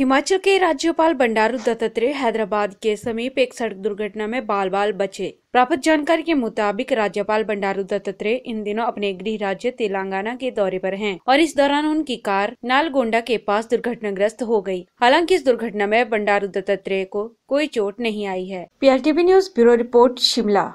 हिमाचल के राज्यपाल बंडारू दत्तात्रेय हैदराबाद के समीप एक सड़क दुर्घटना में बाल बाल बचे प्राप्त जानकारी के मुताबिक राज्यपाल बंडारू दत्तात्रेय इन दिनों अपने गृह राज्य तेलंगाना के दौरे पर हैं और इस दौरान उनकी कार नालगोंडा के पास दुर्घटनाग्रस्त हो गई। हालांकि इस दुर्घटना में बंडारू दत्तात्रेय को कोई चोट नहीं आई है PRTV news bureau report Shimla